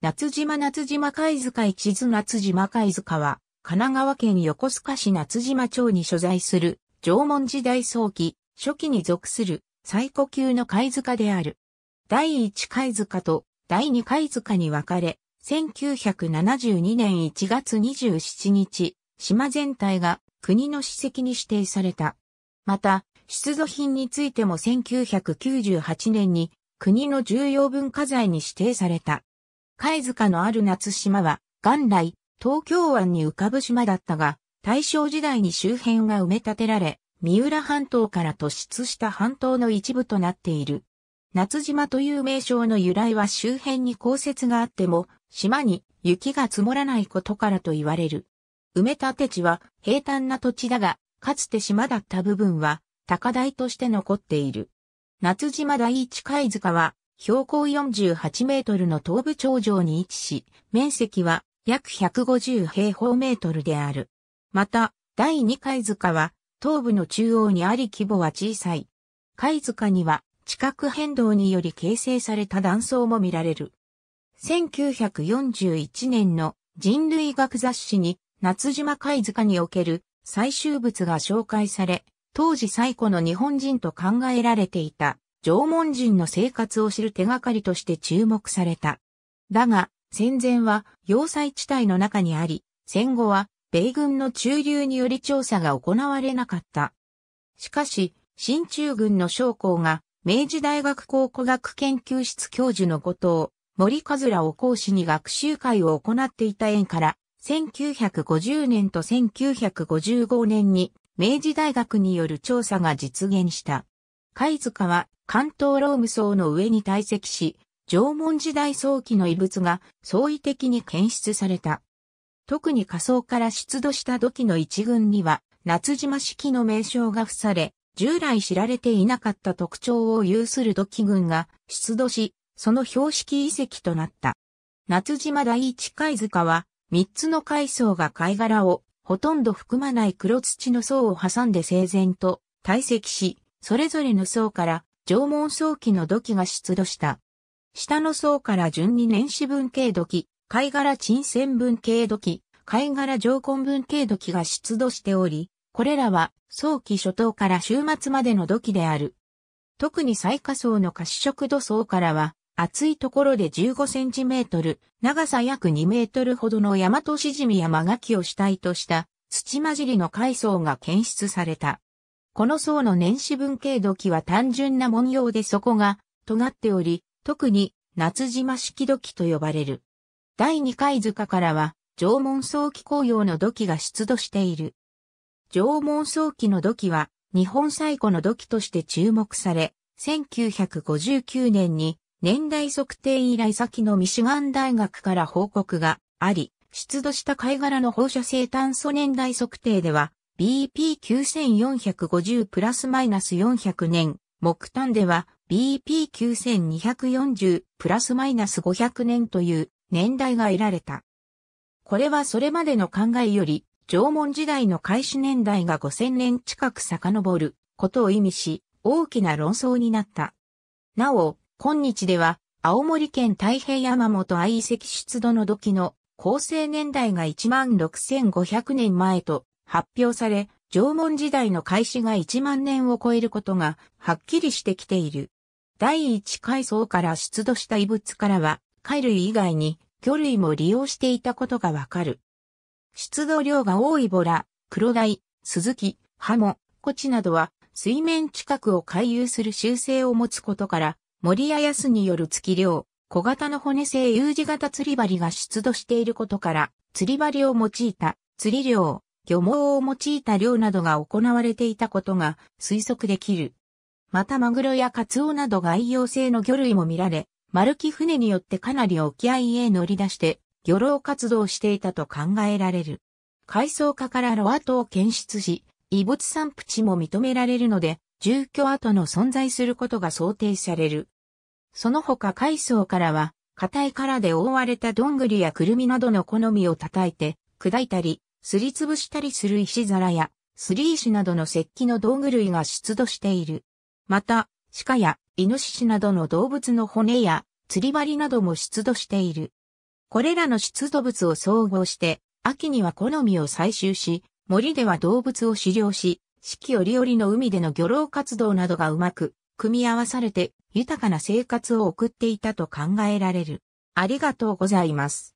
夏島夏島貝塚一津夏島貝塚は、神奈川県横須賀市夏島町に所在する、縄文時代早期、初期に属する、最古級の貝塚である。第1貝塚と第2貝塚に分かれ、1972年1月27日、島全体が国の史跡に指定された。また、出土品についても1998年に国の重要文化財に指定された。貝塚のある夏島は、元来、東京湾に浮かぶ島だったが、大正時代に周辺が埋め立てられ、三浦半島から突出した半島の一部となっている。夏島という名称の由来は周辺に降雪があっても、島に雪が積もらないことからと言われる。埋め立て地は平坦な土地だが、かつて島だった部分は高台として残っている。夏島第一貝塚は標高48メートルの東部頂上に位置し、面積は約150平方メートルである。また、第2貝塚は、東部の中央にあり規模は小さい。貝塚には、地殻変動により形成された断層も見られる。1941年の人類学雑誌に、夏島貝塚における採集物が紹介され、当時最古の日本人と考えられていた縄文人の生活を知る手がかりとして注目された。だが、戦前は要塞地帯の中にあり、戦後は米軍の駐留により調査が行われなかった。しかし、新中軍の将校が明治大学考古学研究室教授の後藤、森和良を講師に学習会を行っていた縁から、1950年と1955年に明治大学による調査が実現した。貝塚は関東ローム層の上に堆積し、縄文時代早期の遺物が相違的に検出された。特に仮想から出土した土器の一群には、夏島式の名称が付され、従来知られていなかった特徴を有する土器群が出土し、その標識遺跡となった。夏島第一貝塚は、三つの階層が貝殻をほとんど含まない黒土の層を挟んで整然と堆積し、それぞれの層から縄文早期の土器が出土した。下の層から順に年始分系土器、貝殻沈潜分系土器、貝殻上根分系土器が出土しており、これらは早期初頭から終末までの土器である。特に最下層の褐色土層からは、厚いところで15センチメートル、長さ約2メートルほどの大和しじみや垣を主体とした土混じりの海藻が検出された。この層の年始分系土器は単純な文様で底が尖っており、特に夏島式土器と呼ばれる。第2回塚からは、縄文早期紅葉の土器が出土している。縄文早期の土器は、日本最古の土器として注目され、1959年に年代測定以来先のミシガン大学から報告があり、出土した貝殻の放射性炭素年代測定では、BP9450 プラスマイナス400年、木炭では BP9240 プラスマイナス500年という年代が得られた。これはそれまでの考えより、縄文時代の開始年代が5000年近く遡ることを意味し、大きな論争になった。なお、今日では、青森県太平山本愛遺跡出土の土器の構成年代が16500年前と発表され、縄文時代の開始が1万年を超えることがはっきりしてきている。第一階層から出土した遺物からは、貝類以外に魚類も利用していたことがわかる。出土量が多いボラ、黒鯛、スズキ、ハモ、コチなどは水面近くを回遊する習性を持つことから、森や安による月漁、小型の骨製 U 字型釣り針が出土していることから、釣り針を用いた釣り漁、漁網を用いた漁などが行われていたことが推測できる。またマグロやカツオなど外洋性の魚類も見られ、丸木船によってかなり沖合へ乗り出して漁労活動していたと考えられる。海藻化からロアを検出し、異物散布地も認められるので、住居跡の存在することが想定される。その他海藻からは、硬い殻で覆われたどんぐりやくるみなどの好みを叩いて、砕いたり、すりつぶしたりする石皿や、すり石などの石器の道具類が出土している。また、鹿やイノシシなどの動物の骨や、釣り針なども出土している。これらの出土物を総合して、秋には好みを採集し、森では動物を狩猟し、四季折々の海での漁労活動などがうまく、組み合わされて豊かな生活を送っていたと考えられる。ありがとうございます。